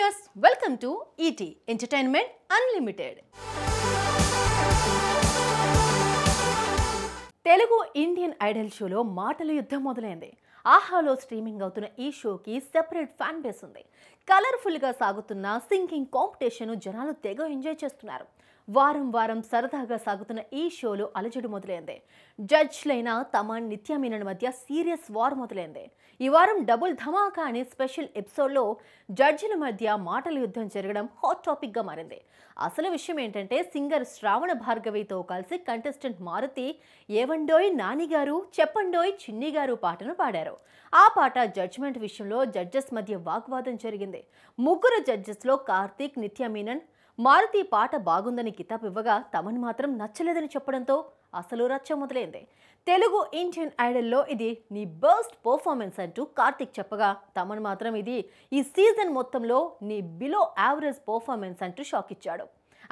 viewers welcome to ET entertainment unlimited Telugu Indian Idol షోలో మాటల యుద్ధం మొదలైంది ఆహాలో స్ట్రీమింగ్ అవుతున్న ఈ షోకి సెపరేట్ ఫ్యాన్ బేస్ ఉంది కలర్ఫుల్గా సాగుతున్న సింగింగ్ కాంపిటీషన్ జనాలు తెగ ఎంజాయ్ చేస్తున్నారు వారం వారం సరదాగా సాగుతున్న ఈ షోలో అలజడి మొదలైంది జడ్జ్లైన తమ నిత్య మీనన్ మధ్య సీరియస్ వార్ మొదలైంది ఈ వారం డబుల్ ధమాకా అనే స్పెషల్ ఎపిసోడ్లో జడ్జిల మధ్య మాటల యుద్ధం జరగడం హాట్ టాపిక్గా మారింది అసలు విషయం ఏంటంటే సింగర్ శ్రావణ భార్గవితో కలిసి కంటెస్టెంట్ మారుతి ఏవండోయ్ నానిగారు చెప్పండోయ్ చిన్ని గారు పాటను పాడారు ఆ పాట జడ్జ్మెంట్ విషయంలో జడ్జెస్ మధ్య వాగ్వాదం జరిగింది ముగ్గురు జడ్జెస్లో కార్తీక్ నిత్య మీనన్ మారుతి పాట బాగుందని కితాబ్ ఇవ్వగా తమను మాత్రం నచ్చలేదని చెప్పడంతో అసలు రచ్చ మొదలైంది తెలుగు ఇండియన్ ఐడల్లో ఇది నీ బెస్ట్ పర్ఫార్మెన్స్ అంటూ కార్తిక్ చెప్పగా తమను మాత్రం ఇది ఈ సీజన్ మొత్తంలో నీ బిలో యావరేజ్ పర్ఫార్మెన్స్ అంటూ షాక్ ఇచ్చాడు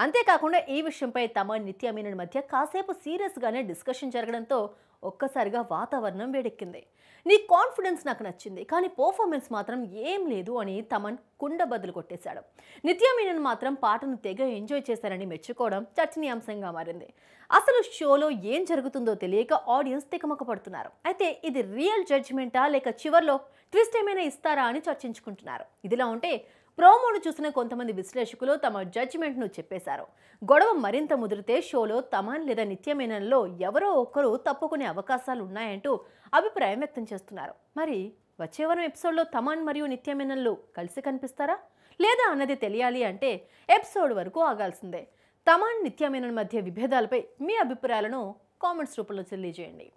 అంతేకాకుండా ఈ విషయంపై తమన్ నిత్య మీనన్ మధ్య కాసేపు సీరియస్గానే డిస్కషన్ జరగడంతో ఒక్కసారిగా వాతావరణం వేడెక్కింది నీ కాన్ఫిడెన్స్ నాకు నచ్చింది కానీ పర్ఫార్మెన్స్ మాత్రం ఏం లేదు అని తమన్ కుండ బదులు కొట్టేశాడు నిత్యా మీనన్ మాత్రం పాటను తెగ ఎంజాయ్ చేశారని మెచ్చుకోవడం చర్చనీయాంశంగా మారింది అసలు షోలో ఏం జరుగుతుందో తెలియక ఆడియన్స్ తికమక పడుతున్నారు అయితే ఇది రియల్ జడ్జిమెంటా లేక చివరిలో ట్విస్ట్ ఏమైనా ఇస్తారా అని చర్చించుకుంటున్నారు ఇదిలా ఉంటే ప్రోమోను చూసిన కొంతమంది విశ్లేషకులు తమ జడ్జిమెంట్ను చెప్పేశారు గొడవ మరింత ముదిరితే షోలో తమన్ లేదా నిత్యమేనన్లో ఎవరో ఒక్కరు తప్పుకునే అవకాశాలు ఉన్నాయంటూ అభిప్రాయం వ్యక్తం చేస్తున్నారు మరి వచ్చేవరం ఎపిసోడ్లో తమన్ మరియు నిత్యమేనన్లు కలిసి కనిపిస్తారా లేదా అన్నది తెలియాలి అంటే ఎపిసోడ్ వరకు ఆగాల్సిందే తమాన్ నిత్యమేనన్ మధ్య విభేదాలపై మీ అభిప్రాయాలను కామెంట్స్ రూపంలో తెలియజేయండి